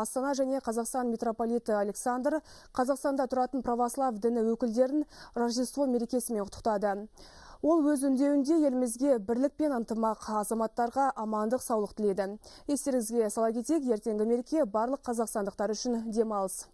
Астана және Қазақстан митрополиті Александр Қазақстанда тұратын православ діні өкілдерін Рождество мерекесімен құттықтады. Ол өз үндеуінде елімізге бірлік пен ынтымақ азаматтарға амандық саулық тіледі. Естеріңізге сала кетейік, ертеңгі мереке барлық қазақстандықтар үшін демалыс.